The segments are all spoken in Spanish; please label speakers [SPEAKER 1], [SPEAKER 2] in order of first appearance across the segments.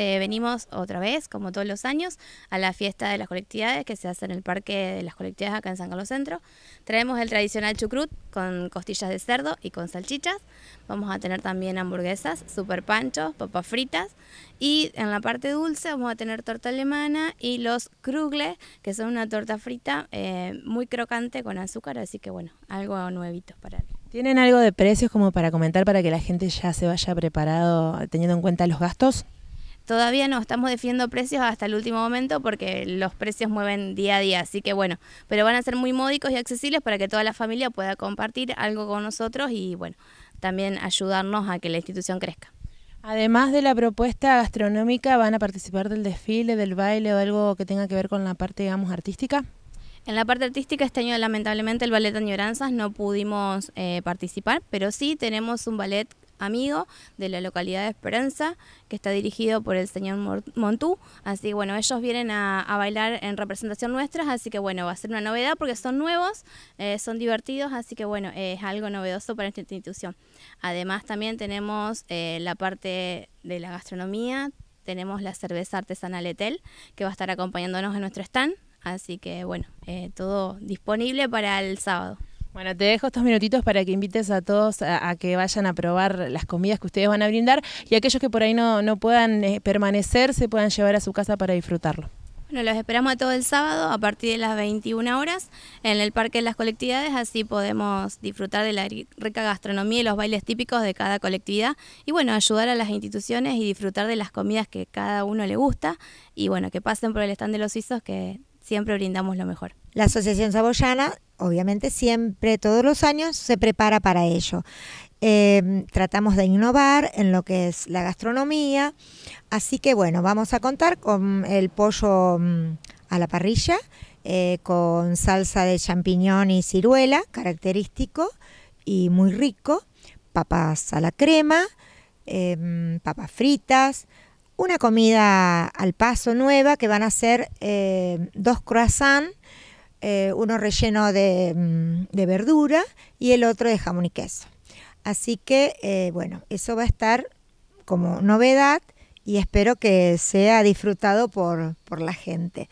[SPEAKER 1] Eh, venimos otra vez, como todos los años, a la fiesta de las colectividades que se hace en el Parque de las Colectividades acá en San Carlos Centro. Traemos el tradicional chucrut con costillas de cerdo y con salchichas. Vamos a tener también hamburguesas, super panchos, papas fritas. Y en la parte dulce vamos a tener torta alemana y los krugles, que son una torta frita eh, muy crocante con azúcar, así que bueno, algo nuevito para
[SPEAKER 2] mí. ¿Tienen algo de precios como para comentar para que la gente ya se vaya preparado teniendo en cuenta los gastos?
[SPEAKER 1] todavía no estamos definiendo precios hasta el último momento porque los precios mueven día a día, así que bueno, pero van a ser muy módicos y accesibles para que toda la familia pueda compartir algo con nosotros y bueno, también ayudarnos a que la institución crezca.
[SPEAKER 2] Además de la propuesta gastronómica, ¿van a participar del desfile, del baile o algo que tenga que ver con la parte, digamos, artística?
[SPEAKER 1] En la parte artística este año lamentablemente el ballet de Añoranzas no pudimos eh, participar, pero sí tenemos un ballet amigo de la localidad de Esperanza, que está dirigido por el señor Montú. Así que bueno, ellos vienen a, bailar en representación nuestra así que bueno, va a ser una novedad porque son nuevos, eh, son divertidos, así que bueno, es algo novedoso para esta institución. Además también tenemos eh, la parte de la gastronomía, tenemos la cerveza artesanal Etel, que va a estar acompañándonos en nuestro stand. Así que bueno, eh, todo disponible para el sábado. Bueno,
[SPEAKER 2] te dejo estos minutitos para que invites a todos a, que vayan a probar las comidas que ustedes van a brindar y aquellos que por ahí no, puedan eh, permanecer se puedan llevar a su casa para disfrutarlo.
[SPEAKER 1] Bueno, los esperamos a todo el sábado a partir de las 21 horas en el Parque de las Colectividades, así podemos disfrutar de la rica gastronomía y los bailes típicos de cada colectividad y bueno, ayudar a las instituciones y disfrutar de las comidas que cada uno le gusta y bueno, que pasen por el stand de los Suizos que siempre brindamos lo mejor.
[SPEAKER 3] La Asociación Saboyana, obviamente, siempre, todos los años, se prepara para ello. Em, tratamos de innovar en lo que es la gastronomía. Así que bueno, vamos a contar con el pollo mm, a la parrilla, eh, con salsa de champiñón y ciruela, característico y muy rico, papas a la crema, em, papas fritas, una comida al paso nueva que van a ser eh, dos croissants eh, uno relleno mm, de, verdura y el otro de jamón y queso. Así que, eh, bueno, eso va a estar como novedad y espero que sea disfrutado por, la gente.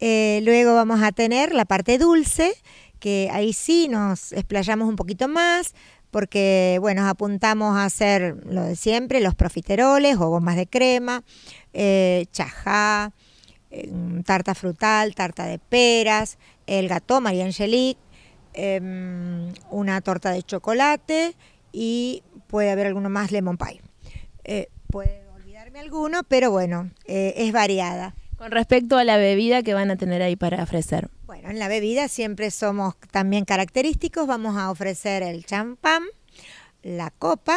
[SPEAKER 3] Eh, luego vamos a tener la parte dulce, que ahí sí nos explayamos un poquito más, porque, bueno, apuntamos a hacer lo de siempre, los profiteroles o gomas de crema, chajá, tarta frutal, tarta de peras, el gato María Angelique, em, una torta de chocolate y puede haber alguno más lemon pie. Eh, puede olvidarme alguno, pero bueno, eh, es variada.
[SPEAKER 2] Con respecto a la bebida que van a tener ahí para ofrecer. Bueno, en
[SPEAKER 3] la bebida siempre somos también característicos. Vamos a ofrecer el champán, la copa,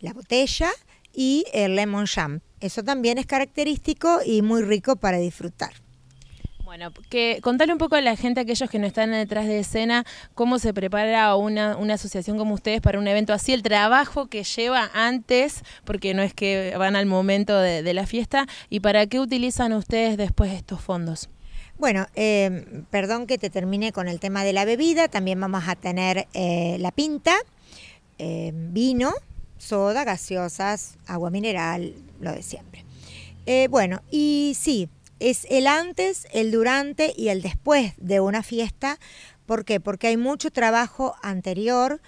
[SPEAKER 3] la botella y el lemon champ. Eso también es característico y muy rico para disfrutar.
[SPEAKER 2] Bueno, que contarle un poco a la gente, aquellos que no están detrás de escena, cómo se prepara una, asociación como ustedes para un evento así, el trabajo que lleva antes, porque no es que van al momento de, la fiesta, y para qué utilizan ustedes después estos fondos. Bueno, eh, perdón que te
[SPEAKER 3] termine con el tema de la bebida, también vamos a tener eh, la pinta, eh, vino, soda, gaseosas, agua mineral, lo de siempre. Eh, bueno, y sí, es el antes, el durante y el después de una fiesta. ¿Por qué? Porque hay mucho trabajo anterior.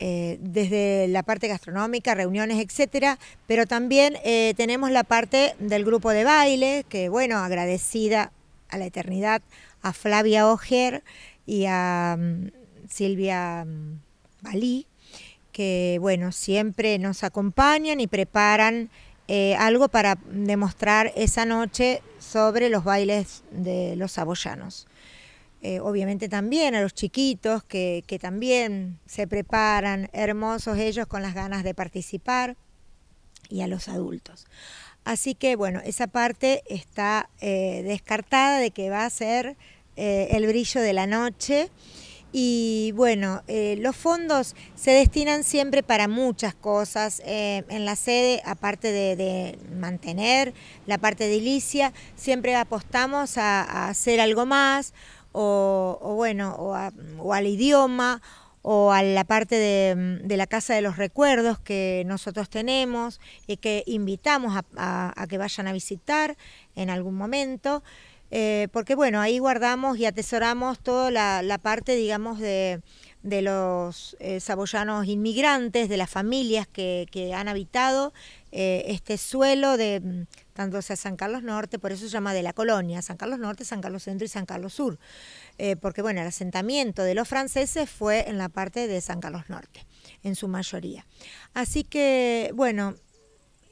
[SPEAKER 3] Eh, desde la parte gastronómica, reuniones, etcétera, pero también eh, tenemos la parte del grupo de baile, que bueno, agradecida a la eternidad a Flavia Oger y a mm, Silvia mm, Balí, que bueno, siempre nos acompañan y preparan eh, algo para demostrar esa noche sobre los bailes de los saboyanos. Eh, obviamente también a los chiquitos que, también se preparan, hermosos ellos con las ganas de participar, y a los adultos. Así que bueno, esa parte está eh, descartada de que va a ser el brillo de la noche. Y bueno, eh, los fondos se destinan siempre para muchas cosas eh, en la sede, aparte de, mantener la parte de ilicia, siempre apostamos a, hacer algo más, o, bueno, o, al idioma, o a la parte de, la Casa de los Recuerdos que nosotros tenemos y que invitamos a que vayan a visitar en algún momento. Eh, porque bueno, ahí guardamos y atesoramos toda la, parte, digamos, de, los eh, saboyanos inmigrantes, de las familias que, han habitado eh, este suelo de tanto sea San Carlos Norte, por eso se llama de la colonia, San Carlos Norte, San Carlos Centro y San Carlos Sur, porque bueno, el asentamiento de los franceses fue en la parte de San Carlos Norte, en su mayoría. Así que, bueno,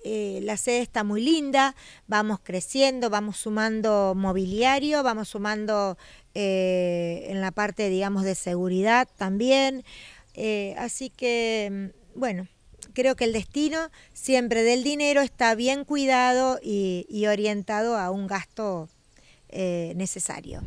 [SPEAKER 3] eh, la sede está muy linda, vamos creciendo, vamos sumando mobiliario, vamos sumando eh, en la parte, digamos, de seguridad también. Eh, así que, mm, bueno, creo que el destino siempre del dinero está bien cuidado y orientado a un gasto necesario.